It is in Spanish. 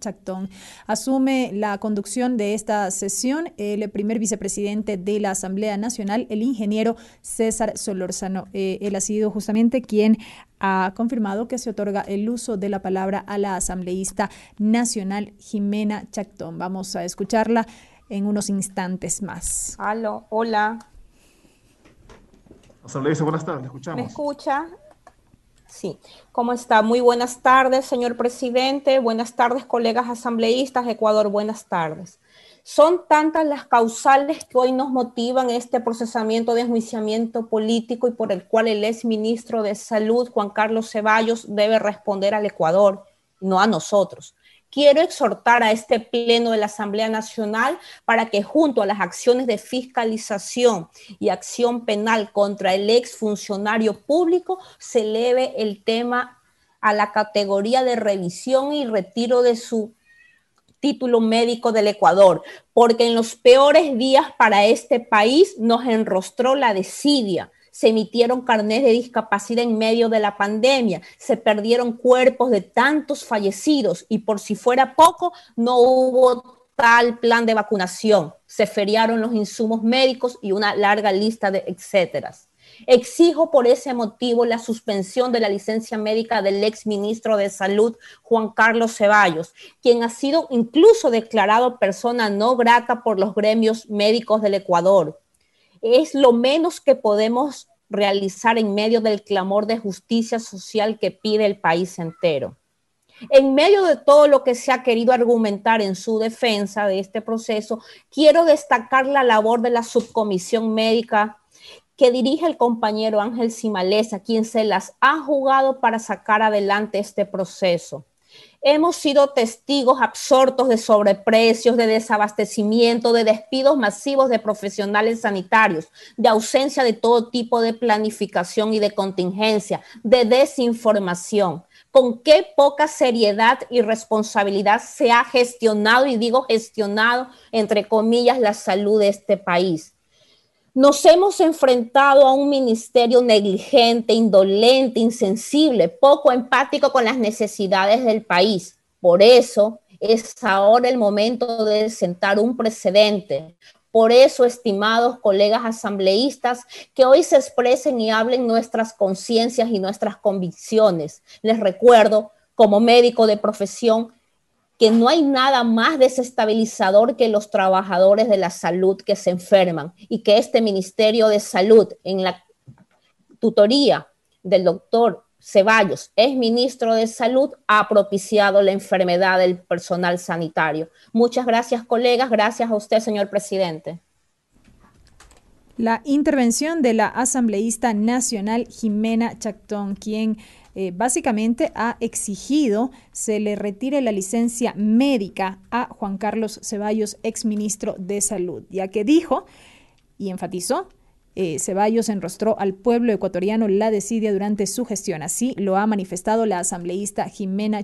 Chactón. Asume la conducción de esta sesión el primer vicepresidente de la Asamblea Nacional, el ingeniero César Solórzano. Eh, él ha sido justamente quien ha confirmado que se otorga el uso de la palabra a la asambleísta nacional Jimena Chactón. Vamos a escucharla en unos instantes más. Aló, hola. Asambleísta, buenas tardes, escuchamos. ¿Me escucha? Sí, ¿cómo está? Muy buenas tardes, señor presidente. Buenas tardes, colegas asambleístas. Ecuador, buenas tardes. Son tantas las causales que hoy nos motivan este procesamiento de enjuiciamiento político y por el cual el exministro de Salud, Juan Carlos Ceballos, debe responder al Ecuador, no a nosotros quiero exhortar a este Pleno de la Asamblea Nacional para que junto a las acciones de fiscalización y acción penal contra el ex funcionario público se eleve el tema a la categoría de revisión y retiro de su título médico del Ecuador, porque en los peores días para este país nos enrostró la desidia, se emitieron carnés de discapacidad en medio de la pandemia, se perdieron cuerpos de tantos fallecidos y por si fuera poco, no hubo tal plan de vacunación, se feriaron los insumos médicos y una larga lista de etcétera. Exijo por ese motivo la suspensión de la licencia médica del ex ministro de Salud, Juan Carlos Ceballos, quien ha sido incluso declarado persona no grata por los gremios médicos del Ecuador es lo menos que podemos realizar en medio del clamor de justicia social que pide el país entero. En medio de todo lo que se ha querido argumentar en su defensa de este proceso, quiero destacar la labor de la subcomisión médica que dirige el compañero Ángel Simalesa, quien se las ha jugado para sacar adelante este proceso. Hemos sido testigos absortos de sobreprecios, de desabastecimiento, de despidos masivos de profesionales sanitarios, de ausencia de todo tipo de planificación y de contingencia, de desinformación. Con qué poca seriedad y responsabilidad se ha gestionado, y digo gestionado entre comillas, la salud de este país. Nos hemos enfrentado a un ministerio negligente, indolente, insensible, poco empático con las necesidades del país. Por eso es ahora el momento de sentar un precedente. Por eso, estimados colegas asambleístas, que hoy se expresen y hablen nuestras conciencias y nuestras convicciones. Les recuerdo, como médico de profesión, que no hay nada más desestabilizador que los trabajadores de la salud que se enferman y que este Ministerio de Salud, en la tutoría del doctor Ceballos, ex ministro de Salud, ha propiciado la enfermedad del personal sanitario. Muchas gracias, colegas. Gracias a usted, señor presidente la intervención de la asambleísta nacional Jimena Chactón, quien eh, básicamente ha exigido se le retire la licencia médica a Juan Carlos Ceballos, exministro de Salud, ya que dijo y enfatizó eh, Ceballos enrostró al pueblo ecuatoriano la desidia durante su gestión. Así lo ha manifestado la asambleísta Jimena